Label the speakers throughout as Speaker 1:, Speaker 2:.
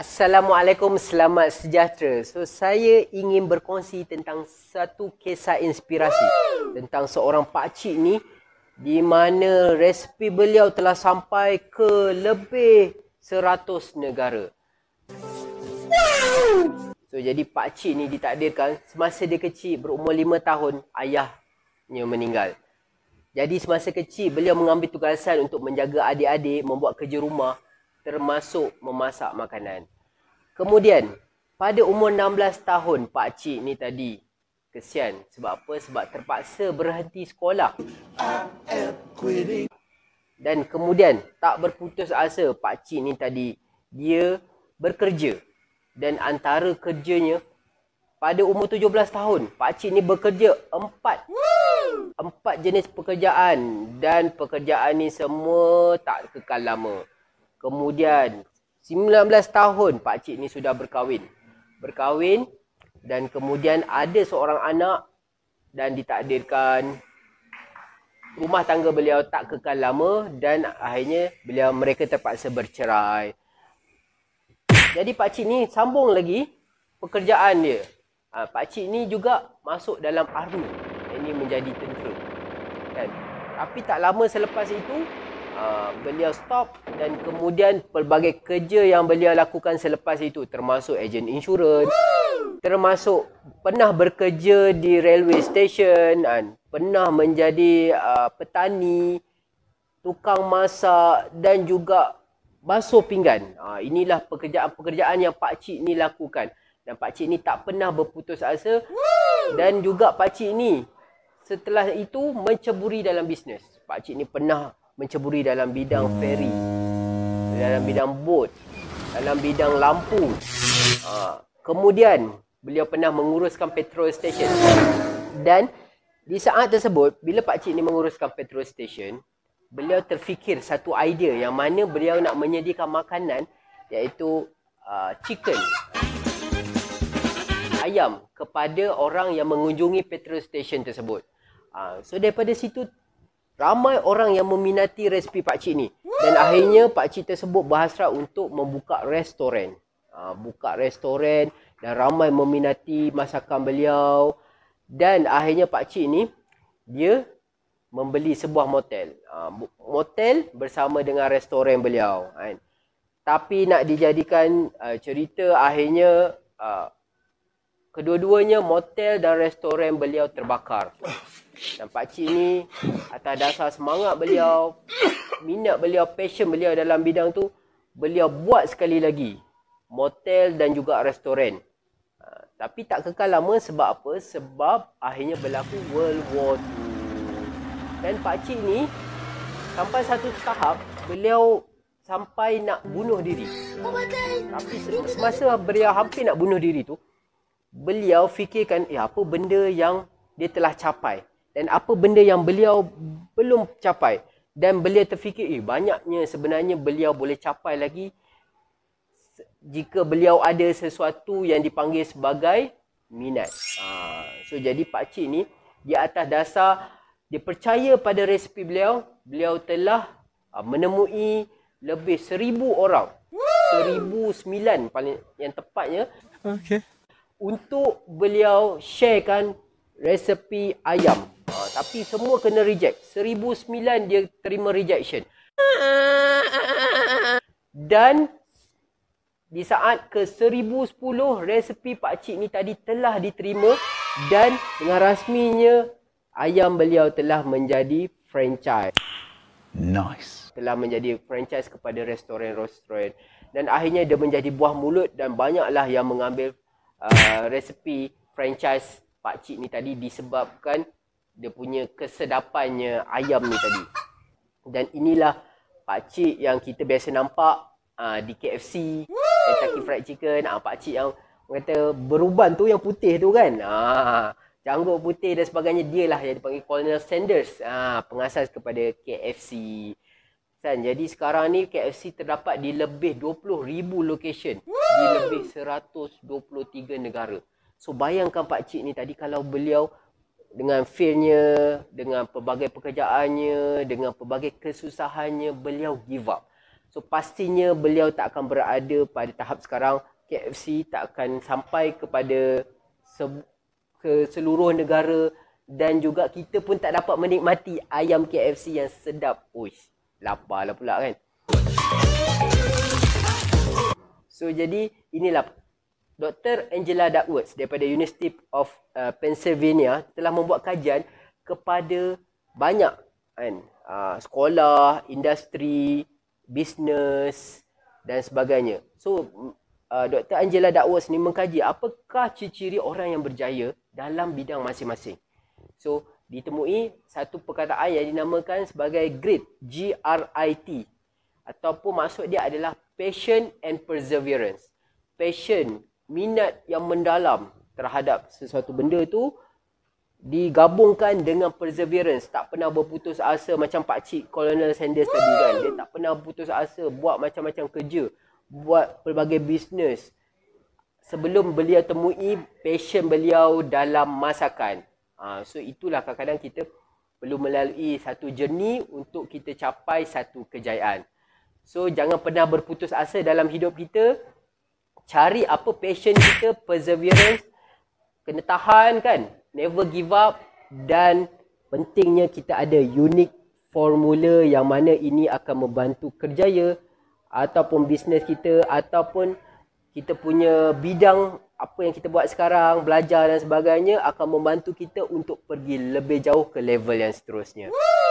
Speaker 1: Assalamualaikum, selamat sejahtera. So saya ingin berkongsi tentang satu kisah inspirasi tentang seorang pak cik ni di mana resipi beliau telah sampai ke lebih 100 negara. So jadi pak cik ni ditakdirkan semasa dia kecil berumur 5 tahun ayahnya meninggal. Jadi semasa kecil beliau mengambil tugasan untuk menjaga adik-adik membuat kerja rumah termasuk memasak makanan. Kemudian, pada umur 16 tahun Pak Cik ni tadi kesian sebab apa? Sebab terpaksa berhenti sekolah. Dan kemudian tak berputus asa Pak Cik ni tadi dia bekerja dan antara kerjanya pada umur 17 tahun Pak Cik ni bekerja empat empat jenis pekerjaan dan pekerjaan ni semua tak kekal lama. Kemudian 19 tahun pak cik ni sudah berkahwin. Berkahwin dan kemudian ada seorang anak dan ditakdirkan rumah tangga beliau tak kekal lama dan akhirnya beliau mereka terpaksa bercerai. Jadi pak cik ni sambung lagi pekerjaan dia. Ha, pak cik ni juga masuk dalam army. Ini menjadi tentera. Kan? Tapi tak lama selepas itu Uh, beliau stop dan kemudian pelbagai kerja yang beliau lakukan selepas itu termasuk ejen insurans termasuk pernah bekerja di railway station dan pernah menjadi uh, petani tukang masak dan juga basuh pinggan uh, inilah pekerjaan-pekerjaan yang pak cik ni lakukan dan pak cik ni tak pernah berputus asa dan juga pak cik ni setelah itu menceburi dalam bisnes pak cik ni pernah menceburi dalam bidang hmm. ferry, dalam bidang bot, dalam bidang lampu. Ha. Kemudian beliau pernah menguruskan petrol station dan di saat tersebut bila pak cik ni menguruskan petrol station beliau terfikir satu idea yang mana beliau nak menyediakan makanan iaitu uh, chicken ayam kepada orang yang mengunjungi petrol station tersebut uh, so daripada situ Ramai orang yang meminati resipi Pak pakcik ni. Dan akhirnya Pak pakcik tersebut berhasrat untuk membuka restoran. Ha, buka restoran dan ramai meminati masakan beliau. Dan akhirnya Pak pakcik ni, dia membeli sebuah motel. Ha, motel bersama dengan restoran beliau. Ha, tapi nak dijadikan uh, cerita, akhirnya... Uh, Kedua-duanya motel dan restoran beliau terbakar. Dan pak cik ni atas dasar semangat beliau, minat beliau, passion beliau dalam bidang tu, beliau buat sekali lagi motel dan juga restoran. Ha, tapi tak kekal lama sebab apa? Sebab akhirnya berlaku World War II. Dan pak cik ni sampai satu tahap beliau sampai nak bunuh diri. Oh, tapi semasa beliau hampir nak bunuh diri tu, beliau fikirkan eh, apa benda yang dia telah capai dan apa benda yang beliau belum capai dan beliau terfikir eh, banyaknya sebenarnya beliau boleh capai lagi jika beliau ada sesuatu yang dipanggil sebagai minat. Ha. so jadi pak cik ni di atas dasar dia percaya pada resipi beliau, beliau telah ha, menemui lebih seribu orang. Seribu sembilan paling yang tepatnya. Okay untuk beliau sharekan resepi ayam. Ha, tapi semua kena reject. 1009 dia terima rejection. Dan di saat ke 1010 resepi pak cik ni tadi telah diterima dan dengan rasminya ayam beliau telah menjadi franchise. Nice. Telah menjadi franchise kepada restoran-restoran dan akhirnya dia menjadi buah mulut dan banyaklah yang mengambil uh, resepi franchise Pak Cik ni tadi disebabkan dia punya kesedapannya ayam ni tadi. Dan inilah Pak Cik yang kita biasa nampak uh, di KFC, Kentucky Fried Chicken. Uh, Pak Cik yang kata beruban tu yang putih tu kan. Uh, janggut putih dan sebagainya. dia lah yang dipanggil Colonel Sanders. Uh, pengasas kepada KFC. Sen, jadi sekarang ni KFC terdapat di lebih 20,000 location Woo! di lebih 123 negara. So bayangkan pak cik ni tadi kalau beliau dengan feelnya, dengan pelbagai pekerjaannya, dengan pelbagai kesusahannya, beliau give up. So pastinya beliau tak akan berada pada tahap sekarang KFC tak akan sampai kepada se- ke seluruh negara dan juga kita pun tak dapat menikmati ayam KFC yang sedap. Uish lapar lah pula kan So jadi inilah Dr. Angela Duckworth daripada University of uh, Pennsylvania telah membuat kajian kepada banyak kan uh, sekolah, industri, bisnes dan sebagainya. So uh, Dr. Angela Duckworth ni mengkaji apakah ciri-ciri orang yang berjaya dalam bidang masing-masing. So ditemui satu perkataan yang dinamakan sebagai grit, G-R-I-T. Ataupun maksud dia adalah passion and perseverance. Passion, minat yang mendalam terhadap sesuatu benda tu digabungkan dengan perseverance. Tak pernah berputus asa macam Pak Cik Colonel Sanders tadi kan. Dia tak pernah putus asa buat macam-macam kerja. Buat pelbagai bisnes. Sebelum beliau temui passion beliau dalam masakan. Ah, so itulah kadang-kadang kita perlu melalui satu jernih untuk kita capai satu kejayaan. So jangan pernah berputus asa dalam hidup kita. Cari apa passion kita, perseverance, kena tahan kan. Never give up dan pentingnya kita ada unique formula yang mana ini akan membantu kerjaya ataupun bisnes kita ataupun kita punya bidang apa yang kita buat sekarang, belajar dan sebagainya akan membantu kita untuk pergi lebih jauh ke level yang seterusnya.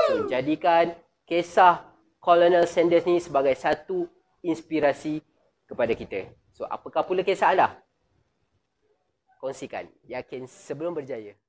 Speaker 1: So, jadikan kisah Colonel Sanders ni sebagai satu inspirasi kepada kita. So apakah pula kisah anda? Kongsikan. Yakin sebelum berjaya.